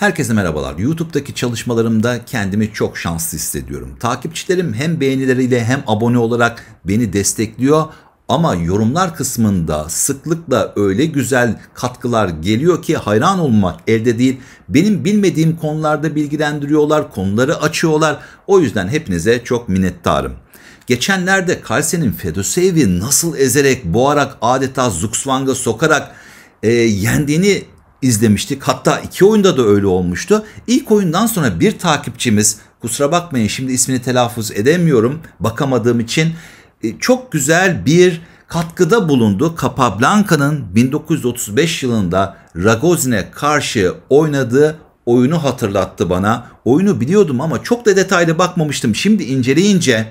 Herkese merhabalar. YouTube'daki çalışmalarımda kendimi çok şanslı hissediyorum. Takipçilerim hem beğenileriyle hem abone olarak beni destekliyor. Ama yorumlar kısmında sıklıkla öyle güzel katkılar geliyor ki hayran olmak elde değil. Benim bilmediğim konularda bilgilendiriyorlar, konuları açıyorlar. O yüzden hepinize çok minnettarım. Geçenlerde Kalsen'in Fedosev'i nasıl ezerek, boğarak adeta Zuxwang'a sokarak e, yendiğini izlemiştik. Hatta iki oyunda da öyle olmuştu. İlk oyundan sonra bir takipçimiz kusura bakmayın şimdi ismini telaffuz edemiyorum bakamadığım için e, çok güzel bir katkıda bulundu. Capablanca'nın 1935 yılında Ragozin'e karşı oynadığı oyunu hatırlattı bana. Oyunu biliyordum ama çok da detaylı bakmamıştım. Şimdi inceleyince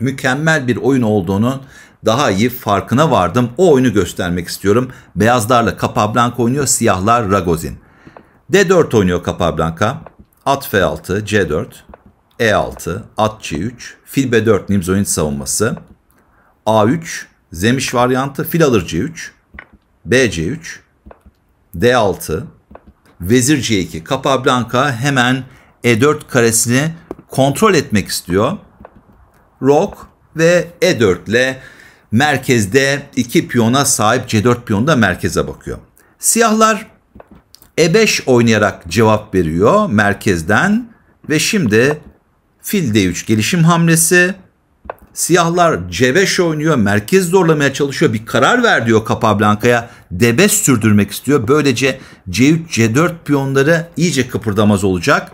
mükemmel bir oyun olduğunu daha iyi farkına vardım. O oyunu göstermek istiyorum. Beyazlarla Capablanca oynuyor, siyahlar Ragozin. D4 oynuyor Capablanca. At F6, C4, E6, At C3, Fil B4 Nimzo'nun savunması. A3, Zemiş varyantı, Fil alır C3, B C3, D6, Vezir C2. Capablanca hemen E4 karesini kontrol etmek istiyor. Rock ve E4 ile merkezde iki piyona sahip C4 piyonu da merkeze bakıyor. Siyahlar E5 oynayarak cevap veriyor merkezden ve şimdi fil D3 gelişim hamlesi. Siyahlar C5 oynuyor, merkez zorlamaya çalışıyor. Bir karar ver diyor Capablanca'ya. D5 sürdürmek istiyor. Böylece C3, C4 piyonları iyice kıpırdamaz olacak.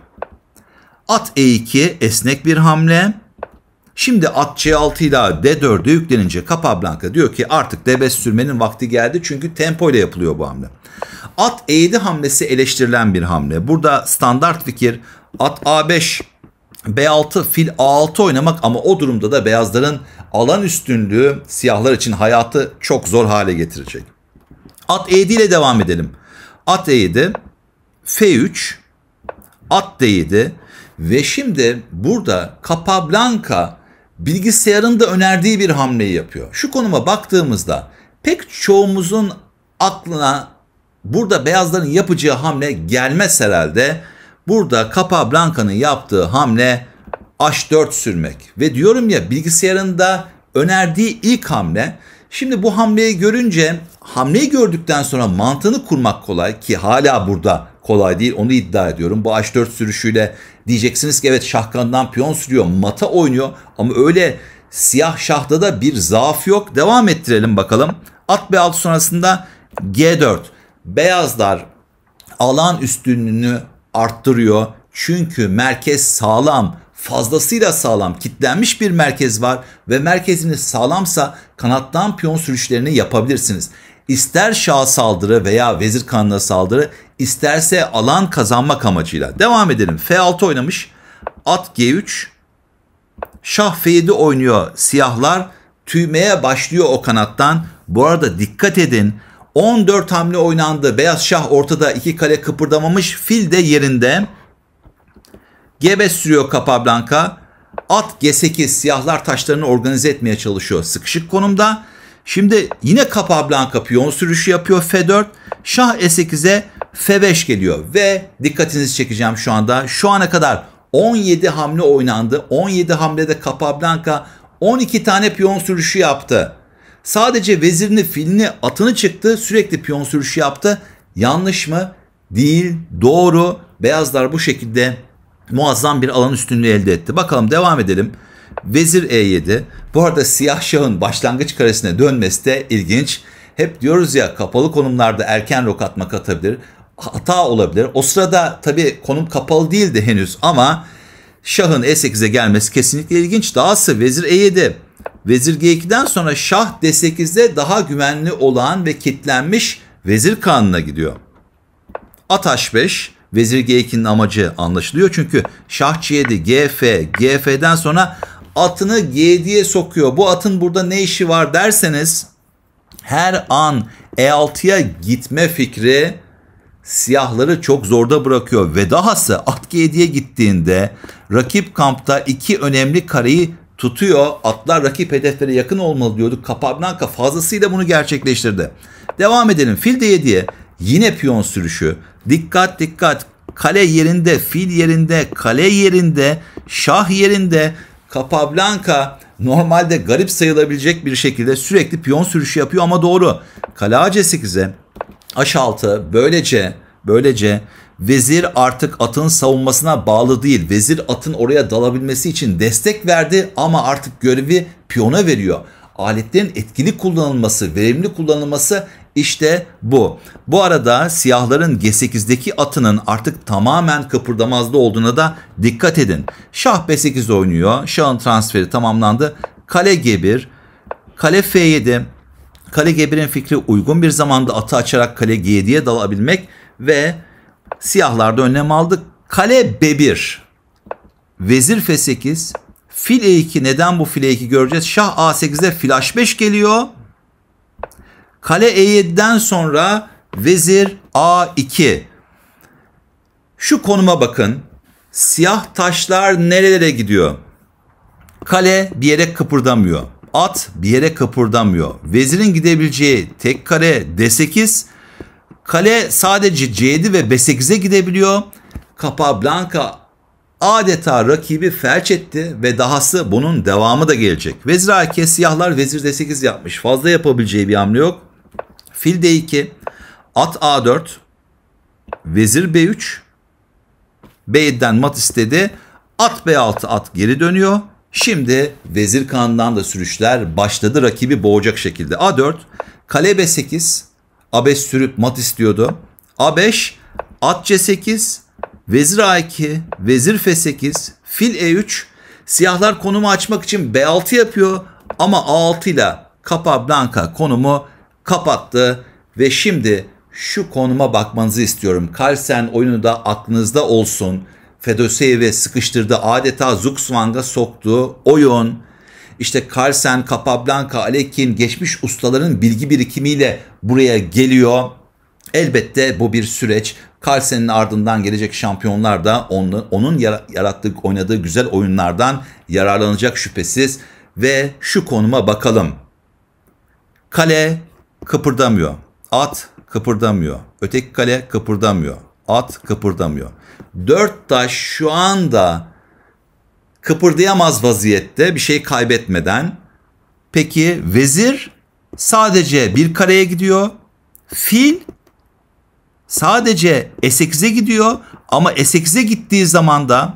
At E2 esnek bir hamle. Şimdi at C6 ile D4'e yüklenince Capablanca diyor ki artık D5 sürmenin vakti geldi çünkü tempo ile yapılıyor bu hamle. At E7 hamlesi eleştirilen bir hamle. Burada standart fikir at A5 B6 fil A6 oynamak ama o durumda da beyazların alan üstünlüğü siyahlar için hayatı çok zor hale getirecek. At E7 ile devam edelim. At E7, F3, at D7 ve şimdi burada Capablanca bilgisayarın da önerdiği bir hamleyi yapıyor. Şu konuma baktığımızda pek çoğumuzun aklına burada beyazların yapacağı hamle gelmez herhalde. Burada kapa blanca'nın yaptığı hamle H4 sürmek. Ve diyorum ya bilgisayarın da önerdiği ilk hamle. Şimdi bu hamleyi görünce hamleyi gördükten sonra mantığını kurmak kolay ki hala burada kolay değil onu iddia ediyorum. Bu H4 sürüşüyle diyeceksiniz ki evet şahkandan piyon sürüyor mata oynuyor ama öyle siyah şahda da bir zaaf yok. Devam ettirelim bakalım. At B6 sonrasında G4. Beyazlar alan üstünlüğünü arttırıyor. Çünkü merkez sağlam, fazlasıyla sağlam, kitlenmiş bir merkez var ve merkeziniz sağlamsa kanattan piyon sürüşlerini yapabilirsiniz ister Şah saldırı veya Vezir kanına saldırı isterse alan kazanmak amacıyla. Devam edelim. F6 oynamış. At G3. Şah F7 oynuyor siyahlar. Tüymeye başlıyor o kanattan. Bu arada dikkat edin. 14 hamle oynandı. Beyaz şah ortada iki kale kıpırdamamış. Fil de yerinde. G5 sürüyor Capablanca. At G8 siyahlar taşlarını organize etmeye çalışıyor. Sıkışık konumda. Şimdi yine kapağı blanka piyon sürüşü yapıyor F4. Şah E8'e F5 geliyor. Ve dikkatinizi çekeceğim şu anda. Şu ana kadar 17 hamle oynandı. 17 hamlede kapağı 12 tane piyon sürüşü yaptı. Sadece vezirini, filini, atını çıktı. Sürekli piyon sürüşü yaptı. Yanlış mı? Değil. Doğru. Beyazlar bu şekilde muazzam bir alan üstünlüğü elde etti. Bakalım devam edelim. Vezir E7. Bu arada siyah şahın başlangıç karesine dönmesi de ilginç. Hep diyoruz ya kapalı konumlarda erken rok atmak atabilir. Hata olabilir. O sırada tabii konum kapalı değildi henüz ama şahın E8'e gelmesi kesinlikle ilginç. Dahası vezir E7, vezir G2'den sonra şah D8'de daha güvenli olan ve kitlenmiş vezir kanına gidiyor. At H5, vezir G2'nin amacı anlaşılıyor. Çünkü şah C7, GF, GF'den sonra atını G7'ye sokuyor. Bu atın burada ne işi var derseniz her an E6'ya gitme fikri siyahları çok zorda bırakıyor. Ve dahası at G7'ye gittiğinde rakip kampta iki önemli kareyi tutuyor. Atlar rakip hedeflere yakın olmalı diyorduk. Capablanca fazlasıyla bunu gerçekleştirdi. Devam edelim. Fil de 7'ye yine piyon sürüşü. Dikkat dikkat. Kale yerinde, fil yerinde, kale yerinde, şah yerinde Capablanca normalde garip sayılabilecek bir şekilde sürekli piyon sürüşü yapıyor ama doğru. Kale C8'e H6 böylece böylece vezir artık atın savunmasına bağlı değil. Vezir atın oraya dalabilmesi için destek verdi ama artık görevi piyona veriyor. Aletlerin etkili kullanılması, verimli kullanılması işte bu. Bu arada siyahların G8'deki atının artık tamamen kıpırdamazda olduğuna da dikkat edin. Şah B8 oynuyor. Şahın transferi tamamlandı. Kale G1, kale F7. Kale G1'in fikri uygun bir zamanda atı açarak kale G7'ye dalabilmek ve siyahlarda önlem aldı. Kale B1, vezir F8, fil E2 neden bu fil E2 göreceğiz? Şah a 8de fil H5 geliyor. Kale E7'den sonra vezir A2. Şu konuma bakın. Siyah taşlar nerelere gidiyor? Kale bir yere kıpırdamıyor. At bir yere kıpırdamıyor. Vezirin gidebileceği tek kare D8. Kale sadece C7 ve B8'e gidebiliyor. Capablanca adeta rakibi felç etti ve dahası bunun devamı da gelecek. Vezir A2 siyahlar vezir D8 yapmış. Fazla yapabileceği bir hamle yok. Fil D2, at A4, vezir B3. B7'den mat istedi. At B6 at geri dönüyor. Şimdi vezir kanından da sürüşler başladı rakibi boğacak şekilde. A4, kale B8, A5 sürüp mat istiyordu. A5, at C8, vezir A2, vezir F8, fil E3. Siyahlar konumu açmak için B6 yapıyor ama A6 ile Capablanca konumu kapattı ve şimdi şu konuma bakmanızı istiyorum. Carlsen oyunu da aklınızda olsun. Fedoseyev'e sıkıştırdı. Adeta Zuxvang'a soktu. Oyun. İşte Carlsen, Capablanca, Alekin geçmiş ustaların bilgi birikimiyle buraya geliyor. Elbette bu bir süreç. Carlsen'in ardından gelecek şampiyonlar da onu, onun yarattığı, oynadığı güzel oyunlardan yararlanacak şüphesiz. Ve şu konuma bakalım. Kale kıpırdamıyor. At kıpırdamıyor. Öteki kale kıpırdamıyor. At kıpırdamıyor. Dört taş şu anda kıpırdayamaz vaziyette bir şey kaybetmeden. Peki vezir sadece bir kareye gidiyor. Fil sadece E8'e gidiyor ama E8'e gittiği zaman da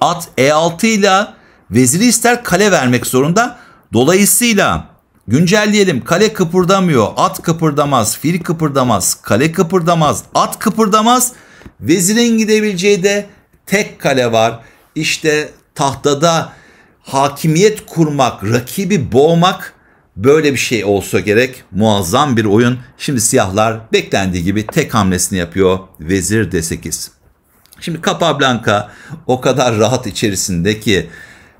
at E6 ile veziri ister kale vermek zorunda. Dolayısıyla Güncelleyelim. Kale kıpırdamıyor. At kıpırdamaz. Fil kıpırdamaz. Kale kıpırdamaz. At kıpırdamaz. Vezirin gidebileceği de tek kale var. İşte tahtada hakimiyet kurmak, rakibi boğmak böyle bir şey olsa gerek. Muazzam bir oyun. Şimdi siyahlar beklendiği gibi tek hamlesini yapıyor. Vezir D8. Şimdi Capablanca o kadar rahat içerisinde ki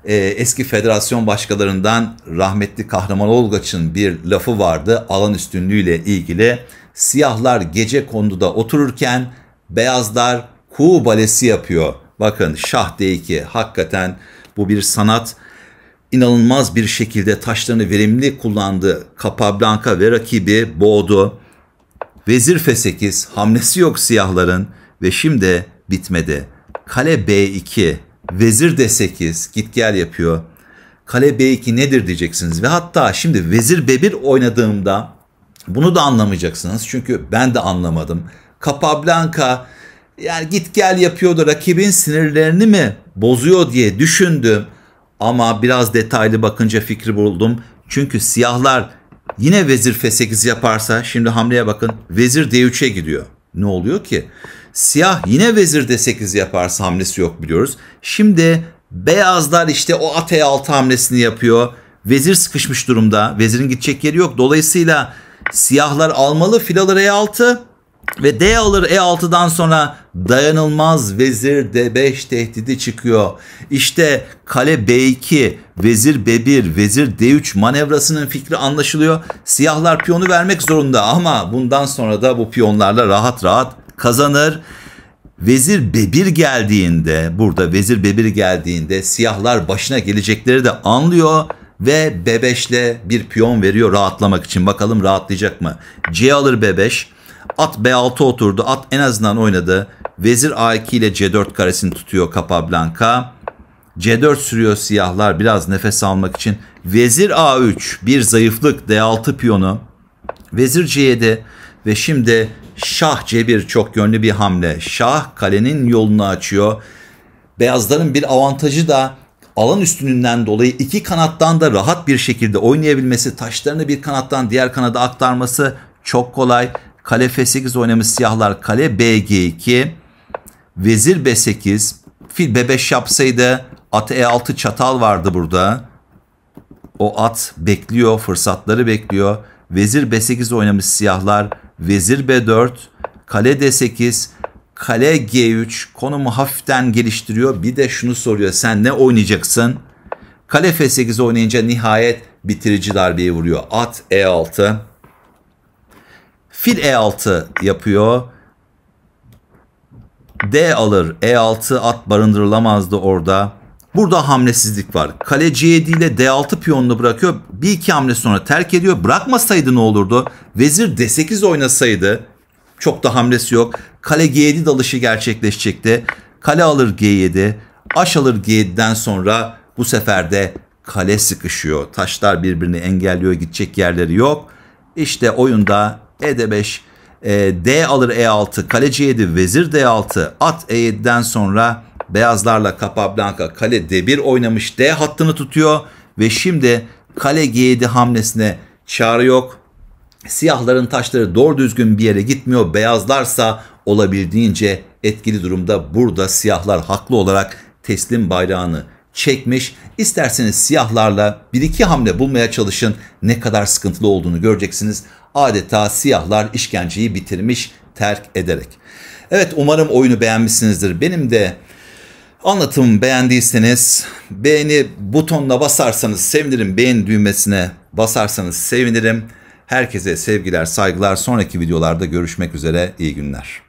e, eski federasyon başkalarından rahmetli Kahraman Olgaç'ın bir lafı vardı alan üstünlüğüyle ilgili. Siyahlar gece konduda otururken beyazlar ku balesi yapıyor. Bakın şah D2 hakikaten bu bir sanat. İnanılmaz bir şekilde taşlarını verimli kullandı. Capablanca ve rakibi boğdu. Vezir F8 hamlesi yok siyahların ve şimdi bitmedi. Kale B2 Vezir D8 git gel yapıyor. Kale B2 nedir diyeceksiniz. Ve hatta şimdi vezir B1 oynadığımda bunu da anlamayacaksınız. Çünkü ben de anlamadım. Capablanca yani git gel yapıyordu rakibin sinirlerini mi bozuyor diye düşündüm. Ama biraz detaylı bakınca fikri buldum. Çünkü siyahlar yine vezir F8 yaparsa şimdi hamleye bakın vezir D3'e gidiyor. Ne oluyor ki? Siyah yine vezir d 8 yaparsa hamlesi yok biliyoruz. Şimdi beyazlar işte o ateye 6 hamlesini yapıyor. Vezir sıkışmış durumda. Vezirin gidecek yeri yok. Dolayısıyla siyahlar almalı. Fil e alır E6 ve D alır E6'dan sonra dayanılmaz vezir D5 tehdidi çıkıyor. İşte kale B2, vezir B1, vezir D3 manevrasının fikri anlaşılıyor. Siyahlar piyonu vermek zorunda ama bundan sonra da bu piyonlarla rahat rahat kazanır. Vezir Bebir geldiğinde burada Vezir Bebir geldiğinde siyahlar başına gelecekleri de anlıyor ve Bebeş'le bir piyon veriyor rahatlamak için. Bakalım rahatlayacak mı? C alır Bebeş. At B6 oturdu. At en azından oynadı. Vezir A2 ile C4 karesini tutuyor Capablanca. C4 sürüyor siyahlar biraz nefes almak için. Vezir A3 bir zayıflık D6 piyonu. Vezir C7 ve şimdi Şah cebir çok yönlü bir hamle. Şah kalenin yolunu açıyor. Beyazların bir avantajı da alan üstünlüğünden dolayı iki kanattan da rahat bir şekilde oynayabilmesi, taşlarını bir kanattan diğer kanada aktarması çok kolay. Kale F8 oynamış siyahlar kale BG2, vezir B8, fil B5 yapsaydı at E6 çatal vardı burada. O at bekliyor, fırsatları bekliyor. Vezir B8 oynamış siyahlar. Vezir B4, kale D8, kale G3 konumu hafiften geliştiriyor. Bir de şunu soruyor sen ne oynayacaksın? Kale F8 oynayınca nihayet bitirici darbeyi vuruyor. At E6. Fil E6 yapıyor. D alır. E6 at barındırılamazdı orada. Burada hamlesizlik var. Kale C7 ile D6 piyonunu bırakıyor. Bir iki hamle sonra terk ediyor. Bırakmasaydı ne olurdu? Vezir D8 oynasaydı çok da hamlesi yok. Kale G7 dalışı gerçekleşecekti. Kale alır G7. Aş alır G7'den sonra bu sefer de kale sıkışıyor. Taşlar birbirini engelliyor. Gidecek yerleri yok. İşte oyunda E5 e, D alır E6, kale C7, vezir D6, at E7'den sonra Beyazlarla Capablanca kale D1 oynamış D hattını tutuyor ve şimdi kale G7 hamlesine çağrı yok. Siyahların taşları doğru düzgün bir yere gitmiyor. Beyazlarsa olabildiğince etkili durumda. Burada siyahlar haklı olarak teslim bayrağını çekmiş. İsterseniz siyahlarla bir iki hamle bulmaya çalışın. Ne kadar sıkıntılı olduğunu göreceksiniz. Adeta siyahlar işkenceyi bitirmiş terk ederek. Evet umarım oyunu beğenmişsinizdir. Benim de Anlatımı beğendiyseniz beğeni butonuna basarsanız sevinirim. Beğen düğmesine basarsanız sevinirim. Herkese sevgiler, saygılar. Sonraki videolarda görüşmek üzere. İyi günler.